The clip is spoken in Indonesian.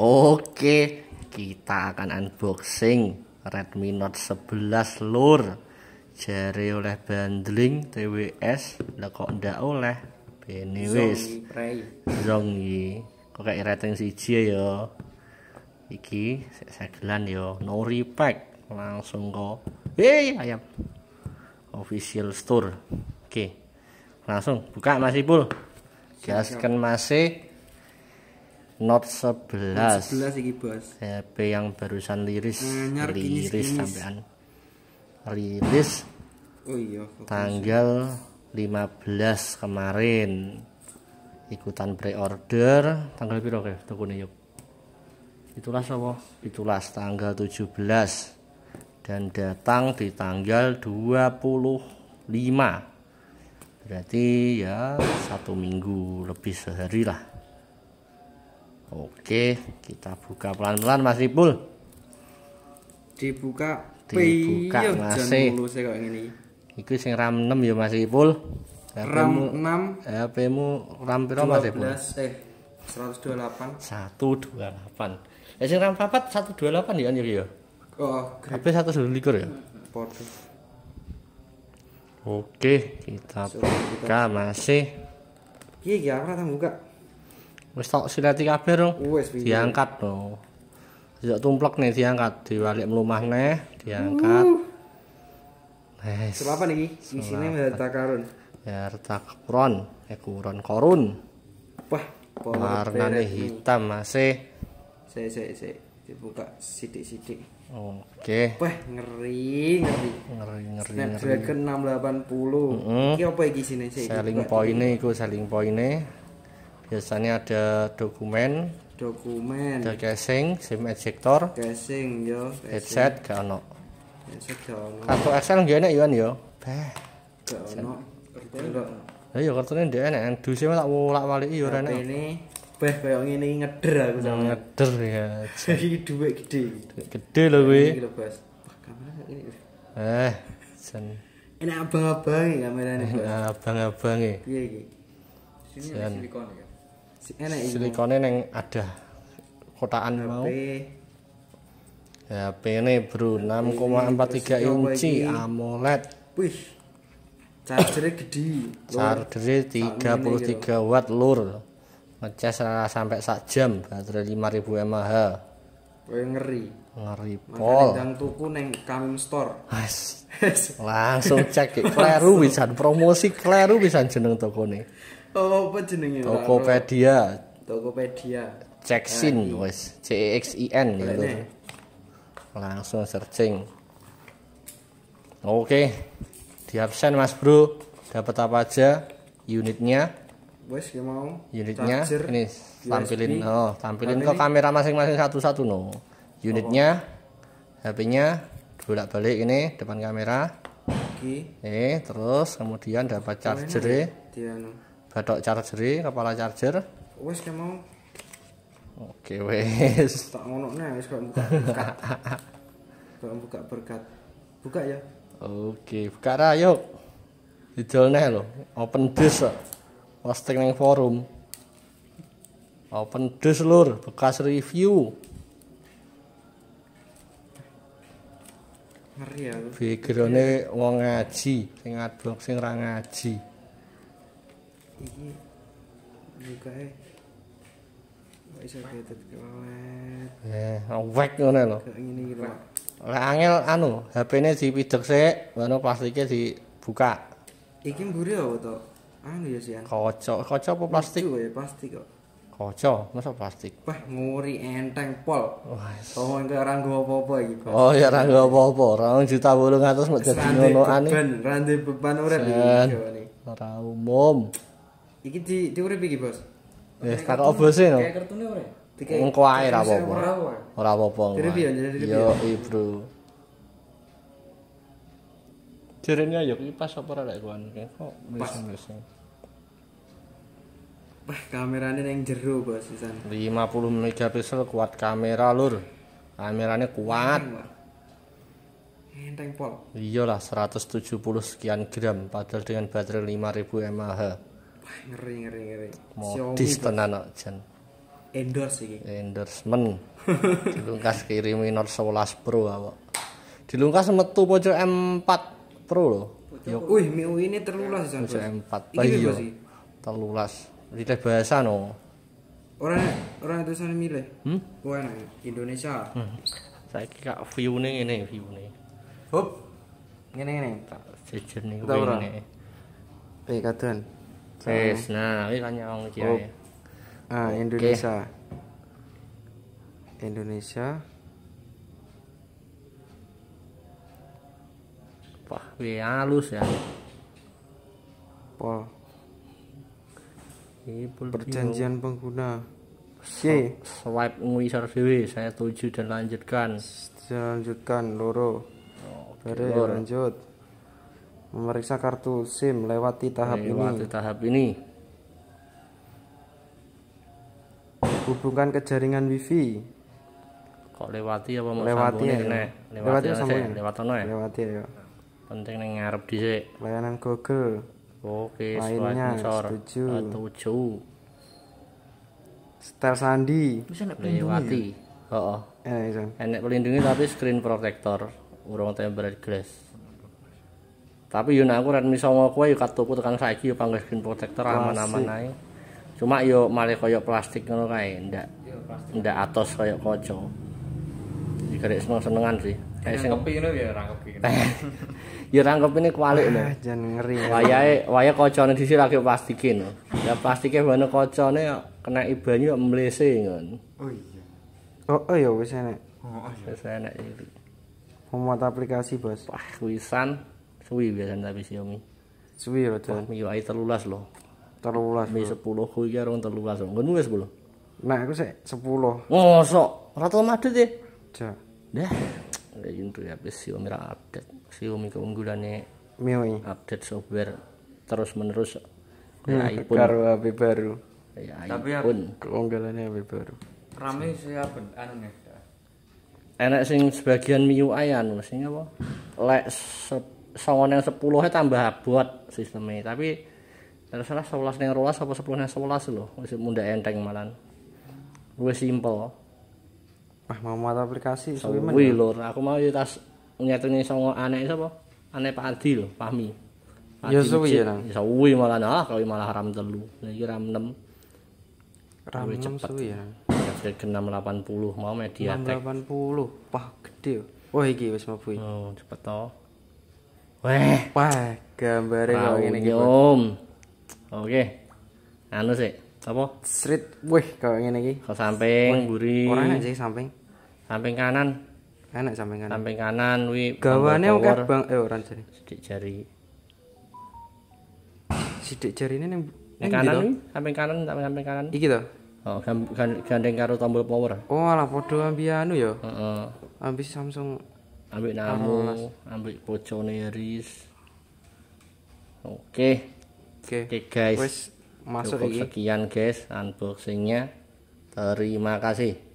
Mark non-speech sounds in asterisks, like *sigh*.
Oke, kita akan unboxing Redmi Note 11 lur. Jari oleh bundling TWS, lah kok ndak oleh. Bene wis. Zongyi. Kok kayak rating siji ya. Iki segelan yo, no repack langsung kok. Hei, ayam. Official store. Oke. Langsung buka Mas Ipul. Gaskan masih e. Note 11. Note 11 iki, Bos. HP yang barusan liris. Anyar eh, liris sampean. Liris. Oh iya, fokus. tanggal 15 kemarin. Ikutan pre-order tanggal piro kae tukune yuk. Itulah sopo Itulah tanggal 17 dan datang di tanggal 25. Berarti ya satu minggu lebih sehari lah. Oke, kita buka pelan-pelan Mas Ripul. Dibuka dibuka masih. E? Iku sing RAM 6 ya Mas Ripul. RAM 6. HP-mu RAM piro Mas Ripul? eh 128. 128. Eh sing RAM 4 128 ya anjir ya. Oh, HP 128 ya. Oke, kita buka masih. E. Iya, ya, tak buka wis tok sileti kabeh oh, wis diangkat to Sejak tumplek nih diangkat, diwalik melumah nih, diangkat. Uh. Nice. Sebab apa nih? Isinya harta karun. Ya, harta kuron, eh kuron korun. Wah, warna nih hitam masih. Eh. Saya, saya, saya dibuka sidik-sidik. Oke. Okay. Wah, ngeri, ngeri. Ngeri, ngeri. Snapdragon 680. Mm -hmm. Iki apa iki sini sih? Selling point-e iku selling point-e biasanya ada dokumen dokumen ada casing sim ejector casing yo casing. headset gak ono kartu XL gak enak yo yo beh gak ono ya yo kartunya ndek enak duse dusi malah walik yo iyo enak ini beh koyo ini iki ngeder aku hmm, sama ngeder ya *laughs* iki dhuwit gede gede lho kuwi eh jan enak abang-abange kamerane Bas abang-abange iya iya, sini silikon ya silikonnya neng ada kotaan HP. Nah, mau HP ya, ini bro 6,43 inci AMOLED wih chargernya gede chargernya 33 gitu. watt lur ngecas sampai 1 jam baterai 5000 mAh Kowe ngeri. Ngeri pol. Nang tuku neng Kamim Store. Has. *laughs* Langsung cek kleru bisa. promosi kleru bisa. jeneng tokone. Oh, apa jenenge? Tokopedia. Tokopedia. Ceksin ah, iya. wis, C E X I N gitu. Langsung searching. Oke. Di absen Mas Bro, dapat apa aja unitnya? wes ya mau unitnya charger, ini tampilin USB. oh tampilin Kali ke kamera masing-masing satu-satu no unitnya oh. HP-nya bolak-balik ini depan kamera okay. eh terus kemudian dapat charger oh, anu. batok charger kepala charger wes ya mau oke wes *laughs* tak ngono nih ya, wes kalau buka berkat kalau *laughs* buka berkat buka ya oke okay. buka ra yuk nih lo open disk posting ning forum. Open dus lur, bekas review. Ngeri ya. Figurane wong ngaji, sing adblok sing ra ngaji. Iki bukae. Wis iso ketet kelet. Eh, awek ngene lho. Ngene iki lah anu HP-ne dipidhek sik, anu plastike dibuka. Iki mburi apa to? anu ya sih kocok, kocok apa plastik ya plastik kok kocok masa plastik wah nguri enteng pol oh engko orang gua apa-apa iki oh ya orang gua apa-apa orang juta atas mok jadi nono ane beban ra beban urip ini orang umum iki di diurip iki bos wis kakak sih no kayak kartune ora engko ae apa-apa ora apa-apa yo iya bro yuk, pas apa ora lek anu kok mising-mising. Wah, kameranya yang jero, Bos, pisan. 50 megapiksel kuat kamera, Lur. Kameranya kuat. Enteng pol. Iyalah 170 sekian gram padahal dengan baterai 5000 mAh. Wah, ngeri ngeri ngeri. Modis tenan Jan. Endorse iki. Endorsement. Dilungkas kirimi Minor 11 Pro awak. Dilungkas metu pojok M4 Pro lho. wih, MIUI ini terlulas Jan. Pojok M4. Iya. Terulas. Milih bahasa no. orang orang itu sana milih. Hmm? bukan Indonesia. Hmm. saya kira view neng ini view neng hop ini neng Tak jejer tahu ngene. Eh katun Yes, nah, ini tanya orang iki ae. Ya. Ah, Indonesia. Okay. Indonesia. Wah, halus ya. Pol perjanjian pengguna Y swipe ngisor dhewe saya tuju dan lanjutkan lanjutkan loro okay, Bare, loro. lanjut memeriksa kartu SIM lewati tahap lewati ini lewati tahap ini hubungkan ke jaringan wifi kok lewati apa mau lewati ya, ini? lewati, lewati ya. lewati ya lewati ya penting ning ngarep dhisik layanan Google Oke, lainnya setuju. Setuju. Setel Sandi. Bisa enak pelindungi. Ya? Heeh. Oh, eh, oh. Enak, enak pelindungi tapi screen protector, urung tempered glass. Tapi yo aku ren misal mau kowe yo katuku tekan saiki yo panggil screen protector aman-aman ae. Cuma yuk malah koyo plastik ngono kae, ndak ndak atos koyo kaca. Iki seneng-senengan sih. Kayak sing kepi ngono ya, ra *laughs* ya rangkep ini kualik nih ah, jangan ngeri wayahe wayahe kocone sini lagi plastike no ya plastike bane kocone ya kena ibanyu ya mlese ngono oh iya oh, oh ya wis enek oh, oh iya wis Biasanya iki muat aplikasi bos wah wisan suwi biasanya tapi Xiaomi suwi ya betul MIUI terlulas loh Terlulas. Mi 10 kuwi ki arung telulas nggon wis 10 nah aku sik 10 ngosok rata madut deh. ja dah Ubuntu gitu ya bis Xiaomi ra update Xiaomi keunggulannya Mioi. update software terus menerus hmm, iPhone karo HP baru ya tapi iPhone keunggulannya HP baru rame siapa anu nih enak sing sebagian MIUI anu sing apa lek se songon yang 10 tambah buat sistemnya tapi terus salah sebelas yang rolas apa sepuluh yang 11 lho wis muda enteng malan gue simpel ah mau mata aplikasi suwimen kuwi lur ya? aku mau ya tas nyetungi songo aneh sapa aneh Pak Adi lho Fahmi Ya suwi ya nang. Ya suwi malah nah kalau malah ram telu. Lagi ram 6. Ram 6 suwi ya. Jack 680 mau media 680. Wah gede. Wah iki wis mlebu. Oh cepet to. Weh, wah gambare kok ngene iki. Oke. Anu sih apa street wih kayak ngene iki ke samping buri ora sih samping samping kanan enak samping kanan samping kanan wi gawane oke bang eh ora jari sidik jari sidik jari ini yang kanan samping kanan samping samping kanan iki to oh gandeng karo tombol power oh lah padha ambi anu ya heeh Ambi Samsung Ambi namo, ambi pocone Oke. Okay. Oke okay. okay, guys. Wes masuk cukup sekian guys unboxingnya terima kasih